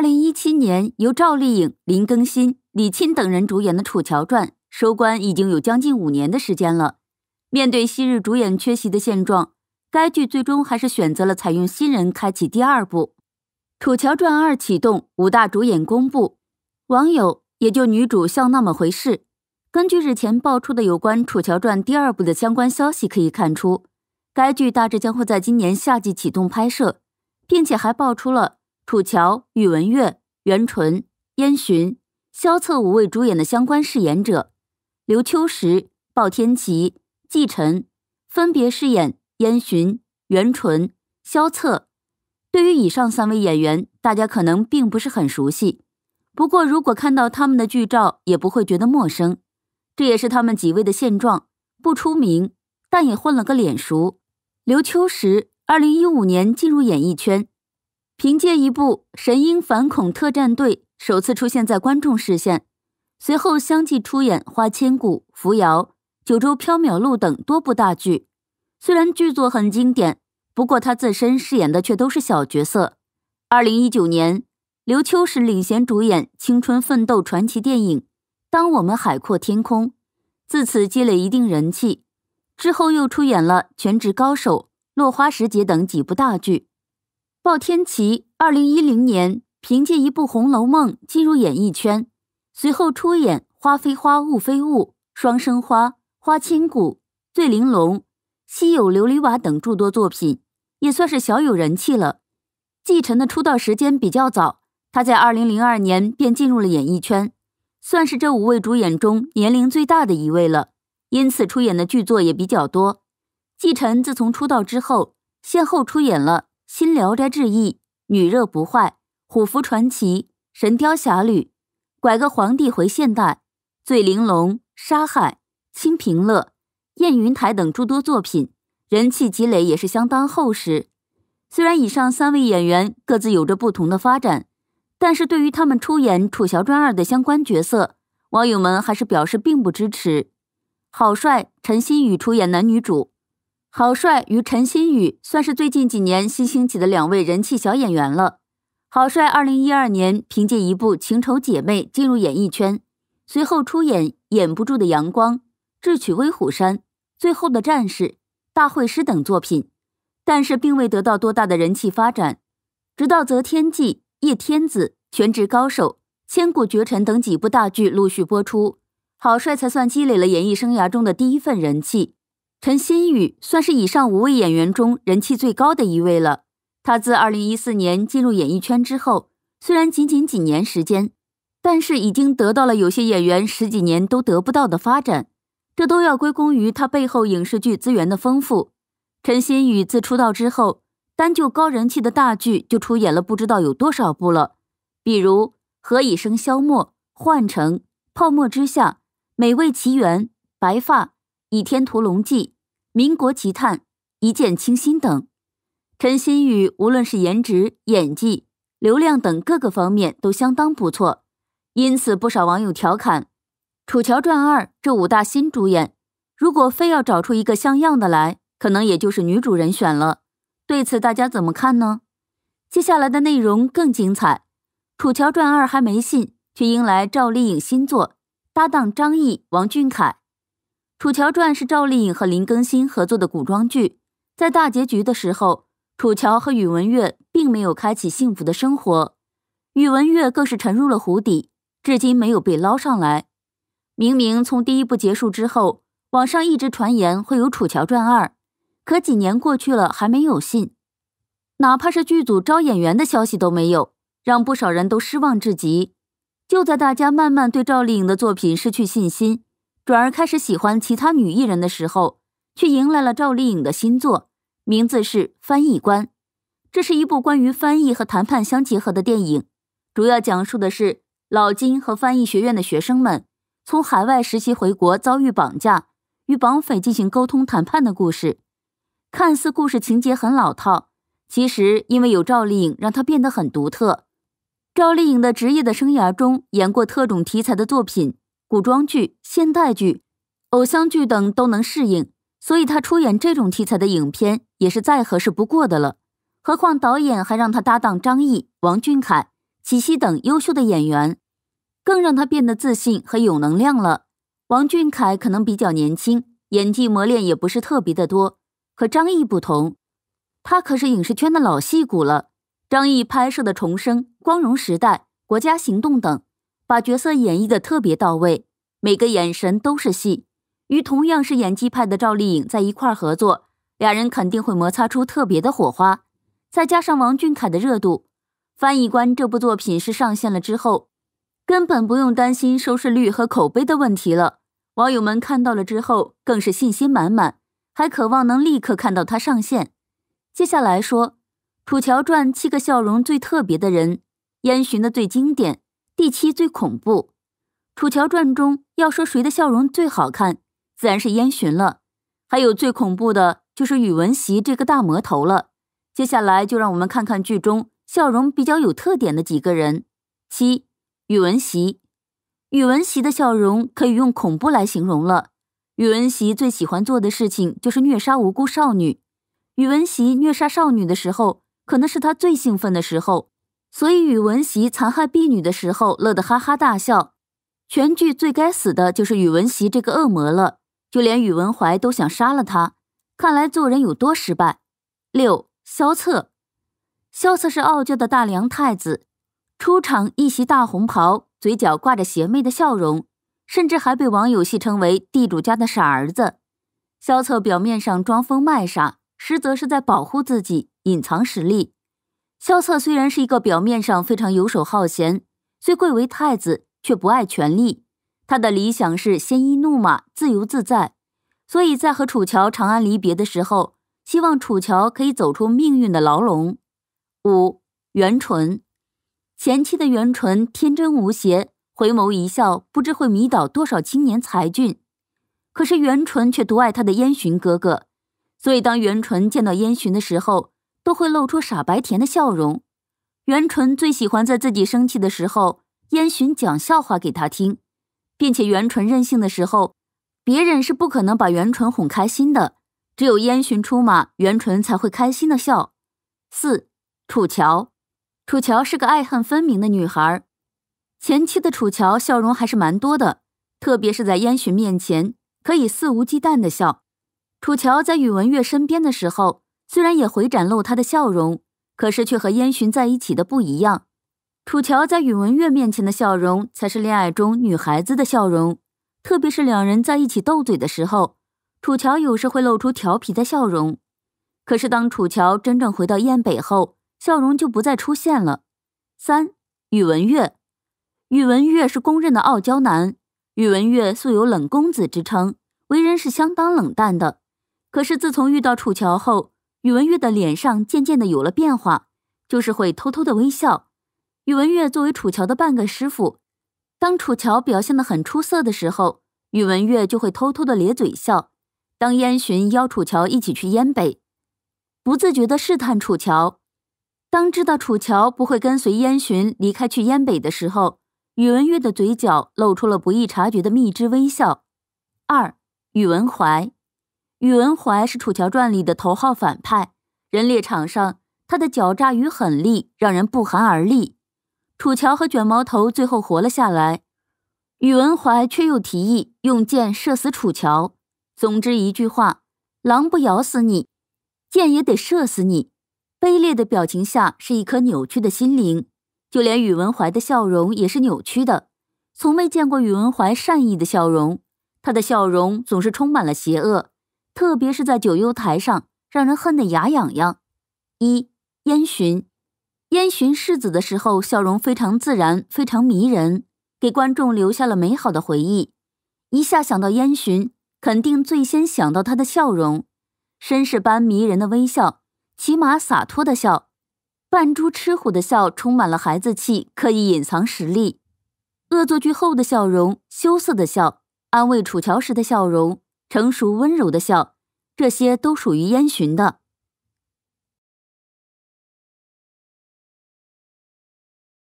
二零一七年由赵丽颖、林更新、李沁等人主演的《楚乔传》收官已经有将近五年的时间了。面对昔日主演缺席的现状，该剧最终还是选择了采用新人开启第二部《楚乔传二》启动五大主演公布，网友也就女主像那么回事。根据日前爆出的有关《楚乔传》第二部的相关消息可以看出，该剧大致将会在今年夏季启动拍摄，并且还爆出了。楚乔、宇文玥、袁纯、燕洵、萧策五位主演的相关饰演者，刘秋实、鲍天琪、季晨分别饰演燕洵、袁纯、萧策。对于以上三位演员，大家可能并不是很熟悉，不过如果看到他们的剧照，也不会觉得陌生。这也是他们几位的现状：不出名，但也混了个脸熟。刘秋实，二零一五年进入演艺圈。凭借一部《神鹰反恐特战队》首次出现在观众视线，随后相继出演《花千骨》《扶摇》《九州缥缈录》等多部大剧。虽然剧作很经典，不过他自身饰演的却都是小角色。二零一九年，刘秋实领衔主演青春奋斗传奇电影《当我们海阔天空》，自此积累一定人气。之后又出演了《全职高手》《落花时节》等几部大剧。鲍天琪二零一零年凭借一部《红楼梦》进入演艺圈，随后出演《花非花雾非雾》《双生花》《花千骨》《醉玲珑》《西有琉璃瓦》等诸多作品，也算是小有人气了。季晨的出道时间比较早，他在二零零二年便进入了演艺圈，算是这五位主演中年龄最大的一位了，因此出演的剧作也比较多。季晨自从出道之后，先后出演了。《新聊斋志异》《女热不坏》《虎符传奇》《神雕侠侣》《拐个皇帝回现代》《醉玲珑》《沙海》《清平乐》《燕云台》等诸多作品，人气积累也是相当厚实。虽然以上三位演员各自有着不同的发展，但是对于他们出演《楚乔传二》的相关角色，网友们还是表示并不支持。郝帅、陈星宇出演男女主。郝帅与陈欣宇算是最近几年新兴起的两位人气小演员了。郝帅二零一二年凭借一部《情仇姐妹》进入演艺圈，随后出演《掩不住的阳光》《智取威虎山》《最后的战士》《大会师》等作品，但是并未得到多大的人气发展。直到《择天记》《叶天子》《全职高手》《千古绝尘》等几部大剧陆续播出，郝帅才算积累了演艺生涯中的第一份人气。陈欣宇算是以上五位演员中人气最高的一位了。他自二零一四年进入演艺圈之后，虽然仅仅几年时间，但是已经得到了有些演员十几年都得不到的发展。这都要归功于他背后影视剧资源的丰富。陈欣宇自出道之后，单就高人气的大剧就出演了不知道有多少部了，比如《何以笙箫默》《幻城》《泡沫之夏》《美味奇缘》《白发》。《倚天屠龙记》《民国奇探》《一见倾心》等，陈星宇无论是颜值、演技、流量等各个方面都相当不错，因此不少网友调侃，《楚乔传二》这五大新主演，如果非要找出一个像样的来，可能也就是女主人选了。对此，大家怎么看呢？接下来的内容更精彩，《楚乔传二》还没信，却迎来赵丽颖新作，搭档张译、王俊凯。《楚乔传》是赵丽颖和林更新合作的古装剧，在大结局的时候，楚乔和宇文玥并没有开启幸福的生活，宇文玥更是沉入了湖底，至今没有被捞上来。明明从第一部结束之后，网上一直传言会有《楚乔传二》，可几年过去了还没有信，哪怕是剧组招演员的消息都没有，让不少人都失望至极。就在大家慢慢对赵丽颖的作品失去信心。转而开始喜欢其他女艺人的时候，却迎来了赵丽颖的新作，名字是《翻译官》。这是一部关于翻译和谈判相结合的电影，主要讲述的是老金和翻译学院的学生们从海外实习回国遭遇绑架，与绑匪进行沟通谈判的故事。看似故事情节很老套，其实因为有赵丽颖，让它变得很独特。赵丽颖的职业的生涯中演过特种题材的作品。古装剧、现代剧、偶像剧等都能适应，所以他出演这种题材的影片也是再合适不过的了。何况导演还让他搭档张译、王俊凯、齐溪等优秀的演员，更让他变得自信和有能量了。王俊凯可能比较年轻，演技磨练也不是特别的多，和张译不同，他可是影视圈的老戏骨了。张译拍摄的《重生》《光荣时代》《国家行动》等。把角色演绎的特别到位，每个眼神都是戏。与同样是演技派的赵丽颖在一块合作，俩人肯定会摩擦出特别的火花。再加上王俊凯的热度，《翻译官》这部作品是上线了之后，根本不用担心收视率和口碑的问题了。网友们看到了之后，更是信心满满，还渴望能立刻看到它上线。接下来说，《楚乔传》七个笑容最特别的人，燕洵的最经典。第七最恐怖，《楚乔传》中要说谁的笑容最好看，自然是燕洵了。还有最恐怖的就是宇文席这个大魔头了。接下来就让我们看看剧中笑容比较有特点的几个人。七，宇文席。宇文席的笑容可以用恐怖来形容了。宇文席最喜欢做的事情就是虐杀无辜少女。宇文席虐杀少女的时候，可能是他最兴奋的时候。所以宇文袭残害婢女的时候，乐得哈哈大笑。全剧最该死的就是宇文袭这个恶魔了，就连宇文怀都想杀了他。看来做人有多失败。六，萧策，萧策是傲娇的大梁太子，出场一袭大红袍，嘴角挂着邪魅的笑容，甚至还被网友戏称为“地主家的傻儿子”。萧策表面上装疯卖傻，实则是在保护自己，隐藏实力。萧策虽然是一个表面上非常游手好闲，虽贵为太子却不爱权力，他的理想是鲜衣怒马、自由自在，所以在和楚乔长安离别的时候，希望楚乔可以走出命运的牢笼。五袁纯，前期的袁纯天真无邪，回眸一笑不知会迷倒多少青年才俊，可是袁纯却独爱他的燕洵哥哥，所以当袁纯见到燕洵的时候。都会露出傻白甜的笑容。袁纯最喜欢在自己生气的时候，燕洵讲笑话给他听，并且袁纯任性的时候，别人是不可能把袁纯哄开心的，只有燕洵出马，袁纯才会开心的笑。四，楚乔，楚乔是个爱恨分明的女孩，前期的楚乔笑容还是蛮多的，特别是在燕洵面前，可以肆无忌惮的笑。楚乔在宇文玥身边的时候。虽然也会展露他的笑容，可是却和燕洵在一起的不一样。楚乔在宇文玥面前的笑容，才是恋爱中女孩子的笑容。特别是两人在一起斗嘴的时候，楚乔有时会露出调皮的笑容。可是当楚乔真正回到燕北后，笑容就不再出现了。三，宇文玥，宇文玥是公认的傲娇男，宇文玥素有冷公子之称，为人是相当冷淡的。可是自从遇到楚乔后，宇文玥的脸上渐渐的有了变化，就是会偷偷的微笑。宇文玥作为楚乔的半个师傅，当楚乔表现的很出色的时候，宇文玥就会偷偷的咧嘴笑。当燕洵邀楚乔一起去燕北，不自觉的试探楚乔。当知道楚乔不会跟随燕洵离开去燕北的时候，宇文玥的嘴角露出了不易察觉的蜜汁微笑。二，宇文怀。宇文怀是《楚乔传》里的头号反派，人猎场上，他的狡诈与狠戾让人不寒而栗。楚乔和卷毛头最后活了下来，宇文怀却又提议用箭射死楚乔。总之一句话，狼不咬死你，箭也得射死你。卑劣的表情下是一颗扭曲的心灵，就连宇文怀的笑容也是扭曲的，从没见过宇文怀善意的笑容，他的笑容总是充满了邪恶。特别是在九幽台上，让人恨得牙痒痒。一燕洵，燕洵世子的时候，笑容非常自然，非常迷人，给观众留下了美好的回忆。一下想到燕洵，肯定最先想到他的笑容，绅士般迷人的微笑，骑马洒脱的笑，扮猪吃虎的笑，充满了孩子气，刻意隐藏实力，恶作剧后的笑容，羞涩的笑，安慰楚乔时的笑容。成熟温柔的笑，这些都属于烟熏的。